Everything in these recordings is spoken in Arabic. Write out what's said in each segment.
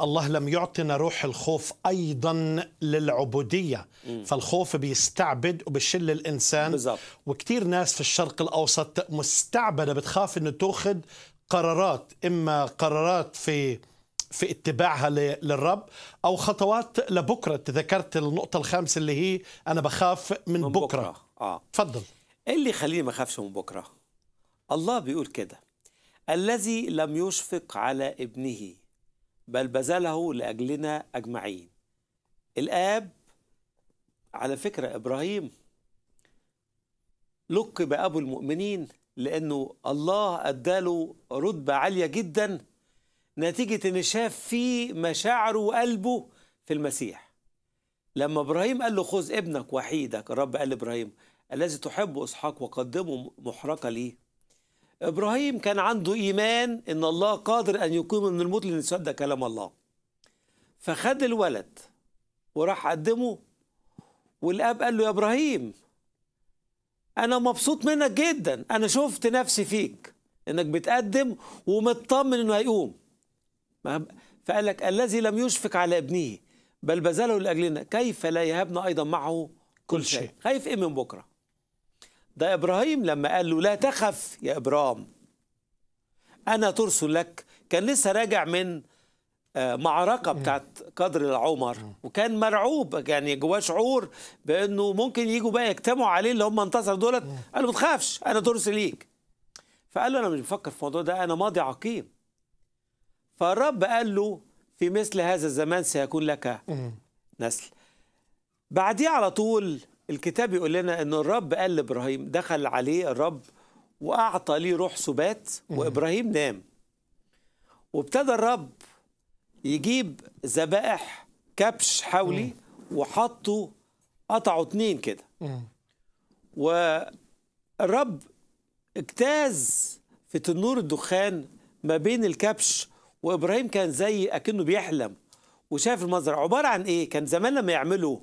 الله لم يعطنا روح الخوف ايضا للعبوديه م. فالخوف بيستعبد وبشل الانسان بالزبط. وكثير ناس في الشرق الاوسط مستعبده بتخاف انه تاخذ قرارات اما قرارات في في اتباعها للرب او خطوات لبكره تذكرت النقطه الخامسه اللي هي انا بخاف من, من بكره, بكرة. آه. تفضل ايه اللي يخليني ما اخافش من بكره الله بيقول كده الذي لم يشفق على ابنه بل بذله لاجلنا اجمعين الاب على فكره ابراهيم لقب ابو المؤمنين لانه الله اداله رتبه عاليه جدا نتيجه ان شاف فيه مشاعره وقلبه في المسيح لما ابراهيم قال له خذ ابنك وحيدك الرب قال لابراهيم الذي تحب اسحاق وقدمه محرقه ليه إبراهيم كان عنده إيمان إن الله قادر أن يقيم من الموت لأن ده كلام الله فخد الولد وراح قدمه والأب قال له يا إبراهيم أنا مبسوط منك جدا أنا شفت نفسي فيك إنك بتقدم ومطمن إنه هيقوم فقال لك الذي لم يشفق على ابنه بل بذله لأجلنا كيف لا يهبنا أيضا معه كل شيء خايف إيه من بكرة ده إبراهيم لما قال له لا تخف يا إبرام أنا ترسل لك كان لسه راجع من آه، معركة بتاعت قدر العمر وكان مرعوب يعني جواه شعور بأنه ممكن يجوا بقى يجتمعوا عليه اللي هم انتصروا دولت قال له ما تخافش أنا ترسل ليك فقال له أنا مش بفكر في الموضوع ده أنا ماضي عقيم فالرب قال له في مثل هذا الزمان سيكون لك نسل بعديه على طول الكتاب يقول لنا أن الرب قال لإبراهيم دخل عليه الرب وأعطى ليه روح سبات وإبراهيم نام وابتدى الرب يجيب ذبائح كبش حولي وحطوا قطعوا اتنين كده والرب اجتاز في تنور الدخان ما بين الكبش وابراهيم كان زي اكنه بيحلم وشاف المزرعه عباره عن ايه كان زمان لما يعملوا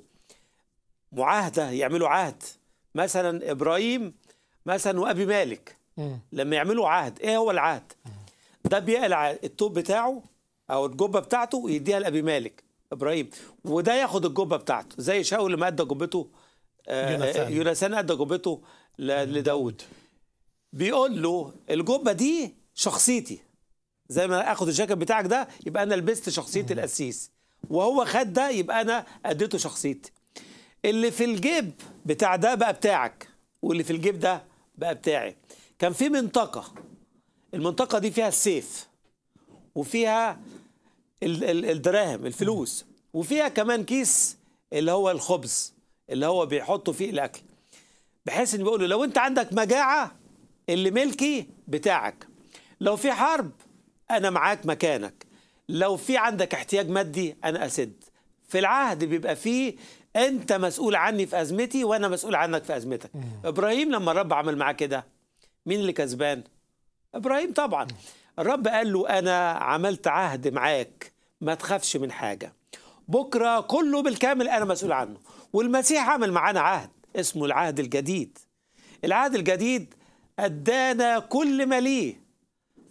معاهده يعملوا عهد مثلا ابراهيم مثلا وابي مالك لما يعملوا عهد ايه هو العهد ده بيقلع التوب بتاعه او الجبه بتاعته يديها لابي مالك ابراهيم وده ياخد الجبه بتاعته زي شاول لما ادى جبته آه، آه، يونسان ادى جبته لداود بيقول له الجبه دي شخصيتي زي ما اخد الجاكيت بتاعك ده يبقى انا لبست شخصيه القسيس وهو خد ده يبقى انا اديته شخصيتي اللي في الجيب بتاع ده بقى بتاعك واللي في الجيب ده بقى بتاعي كان في منطقة المنطقة دي فيها السيف وفيها الدراهم الفلوس وفيها كمان كيس اللي هو الخبز اللي هو بيحطوا فيه الأكل بحيث إن بيقولوا لو أنت عندك مجاعة اللي ملكي بتاعك لو في حرب أنا معاك مكانك لو في عندك احتياج مادي أنا أسد في العهد بيبقى فيه انت مسؤول عني في ازمتي وانا مسؤول عنك في ازمتك ابراهيم لما الرب عمل معاه كده مين اللي كسبان ابراهيم طبعا الرب قال له انا عملت عهد معاك ما تخافش من حاجه بكره كله بالكامل انا مسؤول عنه والمسيح عمل معانا عهد اسمه العهد الجديد العهد الجديد ادانا كل ما ليه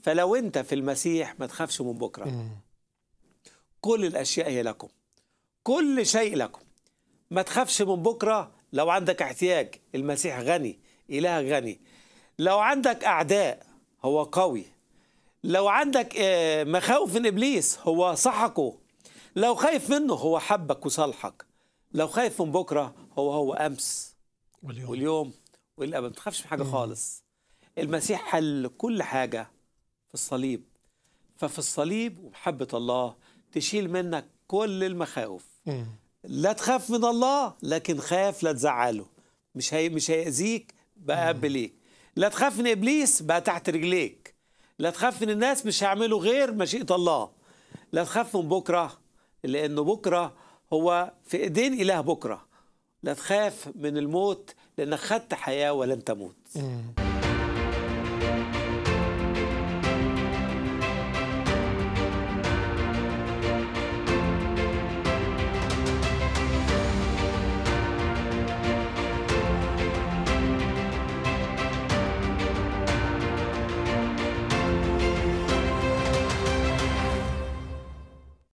فلو انت في المسيح ما تخافش من بكره كل الاشياء هي لكم كل شيء لكم ما تخافش من بكرة لو عندك احتياج المسيح غني إله غني لو عندك أعداء هو قوي لو عندك آه، مخاوف من إبليس هو صحكه لو خايف منه هو حبك وصالحك لو خايف من بكرة هو هو أمس واليوم واليوم والأبد ما تخافش من حاجة خالص المسيح حل كل حاجة في الصليب ففي الصليب ومحبة الله تشيل منك كل المخاوف لا تخاف من الله لكن خاف لا تزعله مش هي مش هيأذيك بقى قبليك لا تخاف من ابليس بقى تحت رجليك لا تخاف من الناس مش هيعملوا غير مشيئة الله لا تخاف من بكرة لأنه بكرة هو في إيدين إله بكرة لا تخاف من الموت لأنك خدت حياة ولن تموت